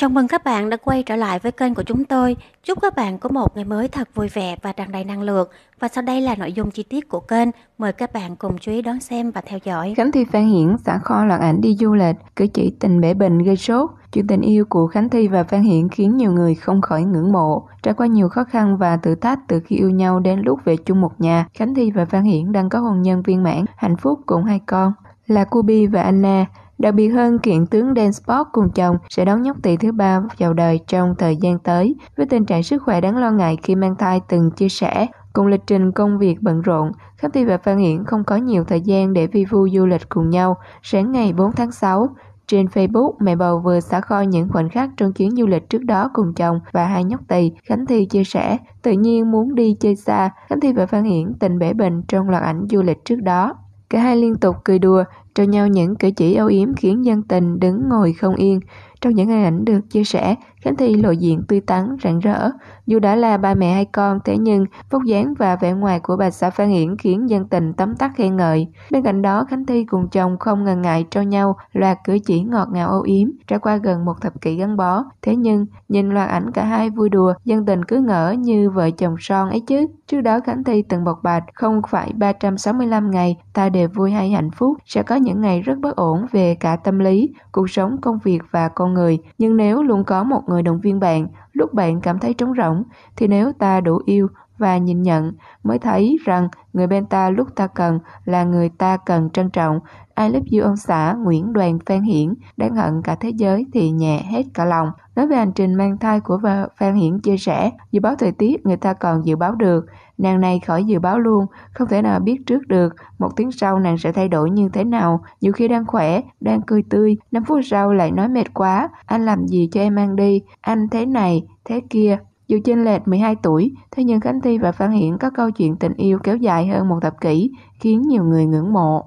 Chào mừng các bạn đã quay trở lại với kênh của chúng tôi. Chúc các bạn có một ngày mới thật vui vẻ và tràn đầy năng lượng. Và sau đây là nội dung chi tiết của kênh. Mời các bạn cùng chú ý đón xem và theo dõi. Khánh Thi Phan Hiển xả kho loạt ảnh đi du lịch, cử chỉ tình bể bình gây sốt. Chuyện tình yêu của Khánh Thi và Phan Hiển khiến nhiều người không khỏi ngưỡng mộ. Trải qua nhiều khó khăn và thử thách từ khi yêu nhau đến lúc về chung một nhà, Khánh Thi và Phan Hiển đang có hôn nhân viên mãn, hạnh phúc cùng hai con là Kubi và Anna. Đặc biệt hơn, kiện tướng Dan Sport cùng chồng sẽ đón nhóc tỷ thứ ba vào đời trong thời gian tới, với tình trạng sức khỏe đáng lo ngại khi mang thai từng chia sẻ. Cùng lịch trình công việc bận rộn, Khánh Thi và Phan Hiển không có nhiều thời gian để vi vu du lịch cùng nhau. Sáng ngày 4 tháng 6, trên Facebook, mẹ bầu vừa xả kho những khoảnh khắc trong chuyến du lịch trước đó cùng chồng và hai nhóc tỳ. Khánh Thi chia sẻ, tự nhiên muốn đi chơi xa. Khánh Thi và Phan Hiển tình bể bình trong loạt ảnh du lịch trước đó. Cả hai liên tục cười đùa, cho nhau những cử chỉ âu yếm khiến dân tình đứng ngồi không yên. Trong những hình ảnh được chia sẻ, Khánh Thi lộ diện tươi tắn, rạng rỡ. Dù đã là ba mẹ hai con, thế nhưng vóc dáng và vẻ ngoài của bà xã Phan Hiển khiến dân tình tấm tắc khen ngợi. Bên cạnh đó, Khánh Thi cùng chồng không ngần ngại cho nhau loạt cử chỉ ngọt ngào âu yếm, trải qua gần một thập kỷ gắn bó. Thế nhưng, nhìn loạt ảnh cả hai vui đùa, dân tình cứ ngỡ như vợ chồng son ấy chứ. Trước đó Khánh Thi từng bộc bạch, không phải 365 ngày, ta đều vui hay hạnh phúc, sẽ có những những ngày rất bất ổn về cả tâm lý, cuộc sống, công việc và con người. Nhưng nếu luôn có một người động viên bạn, lúc bạn cảm thấy trống rỗng, thì nếu ta đủ yêu, và nhìn nhận mới thấy rằng người bên ta lúc ta cần là người ta cần trân trọng. I love you ông xã Nguyễn Đoàn Phan Hiển, đáng hận cả thế giới thì nhẹ hết cả lòng. Nói về hành trình mang thai của vợ, Phan Hiển chia sẻ, dự báo thời tiết người ta còn dự báo được, nàng này khỏi dự báo luôn, không thể nào biết trước được, một tiếng sau nàng sẽ thay đổi như thế nào, dù khi đang khỏe, đang cười tươi, 5 phút sau lại nói mệt quá, anh làm gì cho em ăn đi, anh thế này, thế kia, dù chênh lệch 12 tuổi, thế nhưng Khánh Thi và Phan Hiển có câu chuyện tình yêu kéo dài hơn một thập kỷ, khiến nhiều người ngưỡng mộ.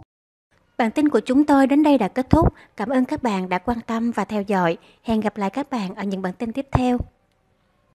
Bản tin của chúng tôi đến đây đã kết thúc. Cảm ơn các bạn đã quan tâm và theo dõi. Hẹn gặp lại các bạn ở những bản tin tiếp theo.